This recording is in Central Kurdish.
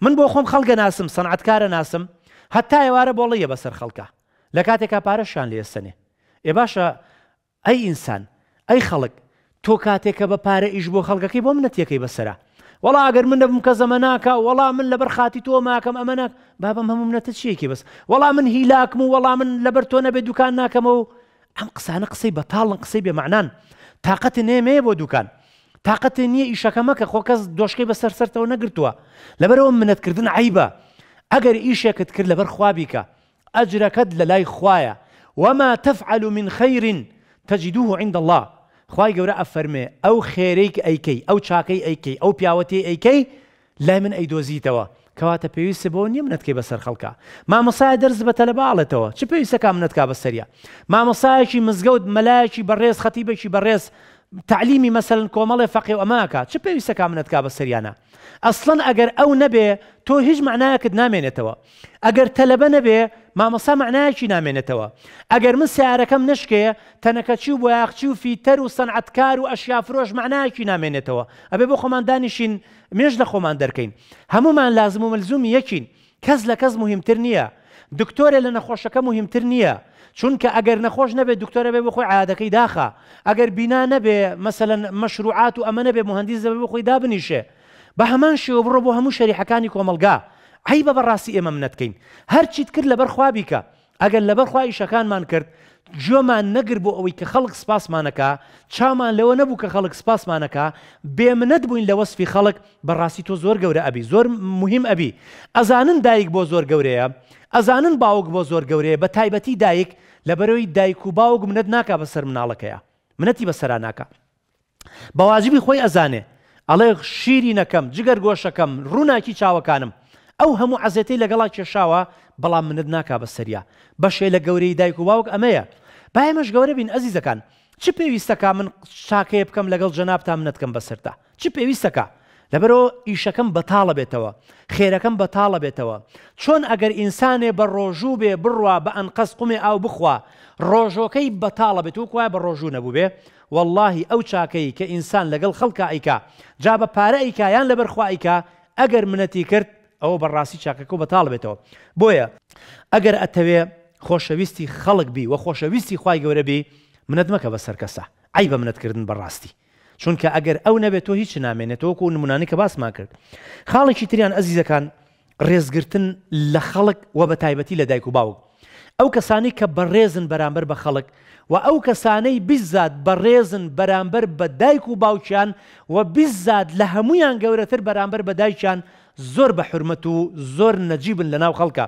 من بۆ خۆم خەڵگە ناسم سەنعاتکارە ناسم هەتا ئێوارە بۆڵیە بەسەر خەڵکە لە کاتێکا پارەشان لێ سنێ ئێ باشە ئەی ئینسان ئەی خەڵک تۆ کاتێکە بە پارە ئیش بۆ خەڵگەکەی بۆ منەتەکەی بەسرە وڵا ئەگەر من دەبم کە زەمە ناکە وڵا من لەبەر خاتی تۆ ماکەم ئەمە ناک بابم هەموو منەتە چیەکی بەس وڵا من هیلاکم و وڵا من لەبەر تۆ نەبێ دوکان ناکەمەوە ئەم قسانە قسەی بەتاڵن قسەی بێمەعنان تااقەت نێمەیە بۆ دوکان تااقەتێ نییە ئیشەکەمە کە خۆ کەس دۆشکی نەگرتووە لەبەرەوە منەتکردن عیبە ئەگەر ئیشێکت کرد لەبەر خوابیکە ئەجرەکەت لە لای خویە وما تفعل من خير تجدوه عند الله خوای گەورە ئەفەرمێ ئەو خێرەیک ئەیکەی ئەو چاکەی ئەیکەی ئەو پیاوەتی ئەیکەی لای من ئەیدۆزیتەوە کەواتە پێویستە بۆ نیە منەتکەی بەسەر خەڵکە مامەسای دەرز بە تەلەباڵێتەوە چ پێویستەکە منەتکا بەسەریە مامەسایەکی مزگەوت مەلایەکی بەڕێز خەتیبێکی بەڕێز تعلیمی مەسەرن کۆمەڵێ فەقی و ئەماکە چ پێویستە کا منەت کا بە سریانە ئەسڵەن ئەگەر ئەو نەبێ تۆ هیچ معناکت نامێنێتەوە ئەگەر تەلەبە نەبێ مامەسا معناایکی نامێنێتەوە ئەگەر من سیارەکەم نشکێ تەنەکەچی و بۆیاخچی و فیتەر و سەنعەتکار و ئەشیافرۆش معناایکی نامێنێتەوە ئەبێ بۆ خۆمان دانیشین مێژ لە خۆمان دەرکەین هەمومان لازم و مەلزومی یەکین کەس لە کەس مهمتر نییە دکتۆرە لە نەخۆشەکە مهمتر نییە چونکە ئەگەر نەخۆش نەبێت دکتۆرە بێ بخۆی عادەکەی داخە ئەگەر بینا نەبێ مەمثلەن مەشروعات و ئەمە نەبێ مهندی زەبێ بخۆی دابنیشێ بە هەمان شێوە بڕۆ بۆ هەموو شەریحەکانی کۆمەلگا عی بە بەڕاستی ئێمە منەتکەین هەرچیت کرد لەبەر خوابیکە ئەگەر لەبەر خوا ئیشەکانمان کرد جۆمان نەگر بۆ ئەوەی کە خەڵک سپاسمانەکە چامان لەوە نەبوو کە خەڵک سپاسمانەکە بێمنەت بووین لە وەسفی خەڵک بەڕاستی تۆ زۆر گەورە ئەبی زۆر مهم ئەبی ئەزانن دایک بۆ زۆر گەورەیە ئەزانن باوک بۆ زۆر گەورەیە بە تایبەتی دایک لەبەرەوەی دایک و باوک منەت ناکا بەسەر مناڵەکەیە منەتی بەسەرا ناکە بەواجبی خۆی ئەزانێ ئەڵێ شیری نەکەم جگەر گۆشەکەم ڕووناکی چاوەکانم ئەو هەموو عزەتەی لەگەڵا کێشاوە بەڵام منت ناکا بە سەریا بەشێ لە گەورەی دایک و باوک ئەمەیە بایمەش گەورە بین ئەزیزەکان چ پێویستەکە من شاکەیە بکەم لەگەڵ جەنابتان منەتکەم بەسەرتا چ پێویستەکە لەبەرەوە ئیشەکەم بەتاڵە بێتەوە خێرەکەم بەتاڵە بێتەوە چۆن ئەگەر ئینسانێ بە ڕۆژوو بێ بڕوا بە ئەنقەس قومێ ئاو بخوا ڕۆژۆکەی بەتاڵە بێت و کوای بە ڕۆژوو نەبوو بێ واللهی ئەو چاکەی کە ئینسان لەگەڵ خەڵکە ئەیکا جا بە پارە ئەیکایان لەبەرخوایکا ئەگەر منەتی کرد ئەوە بەڕاستی چاکەکە و بەتاڵ بێتەوە بۆیە ئەگەر ئەتەوێ خۆشەویستی خەڵک بی وە خۆشەویستی خی گەورەبی منەت مەکە بە سەرکەسە ئای بە منەتکردن بەڕاستی چونکە ئەگەر ئەو نەبێت تۆ هیچ نامێنێتەوە و نمونانی کە باسمان کرد خاڵێکی تریان ئەزیزەکان ڕێزگرتن لە خەڵک و بە تایبەتی لە دایک و باوک ئەو کەسانی کە بەڕێزن بەرامبەر بە خەڵک و ئەو کەسانەی بزات بەڕێزن بەرامبەر بە دایک و باوچیان و بزات لە هەمویان گەورەتر بەرامبەر بە دایکیان زۆر بە حرمەت و زۆر نەجیبن لە ناو خەڵکە.